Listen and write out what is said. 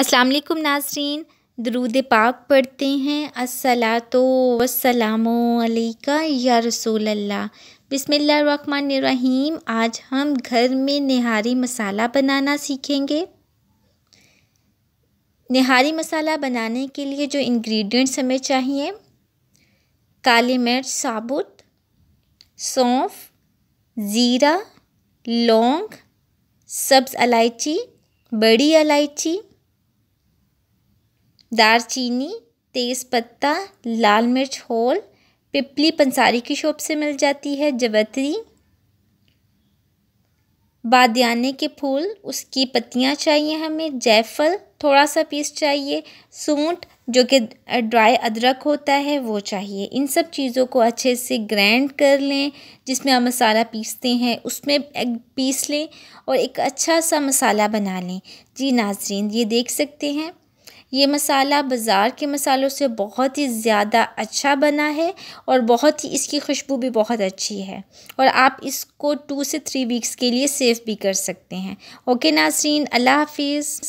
अस्सलाम वालेकुम नाजरीन दरूद पाक पढ़ते हैं असलातो वसलामका या रसूल अल्लाह बिसमीम आज हम घर में नहारी मसाला बनाना सीखेंगे नहारी मसाला बनाने के लिए जो इंग्रेडिएंट्स हमें चाहिए काली मिर्च साबुत सौंफ ज़ीरा लौंग सब्ज़ इलायची बड़ी इलायची तेज़ तेज़पत्ता लाल मिर्च होल पिपली पंसारी की शॉप से मिल जाती है जवतरी बादियाने के फूल उसकी पत्तियाँ चाहिए हमें जायफल थोड़ा सा पीस चाहिए सूंठ जो कि ड्राई अदरक होता है वो चाहिए इन सब चीज़ों को अच्छे से ग्रैंड कर लें जिसमें हम मसाला पीसते हैं उसमें पीस लें और एक अच्छा सा मसाला बना लें जी नाजरीन ये देख सकते हैं ये मसाला बाज़ार के मसालों से बहुत ही ज़्यादा अच्छा बना है और बहुत ही इसकी खुशबू भी बहुत अच्छी है और आप इसको टू से थ्री वीक्स के लिए सेव भी कर सकते हैं ओके नासरीन अल्लाह हाफिज़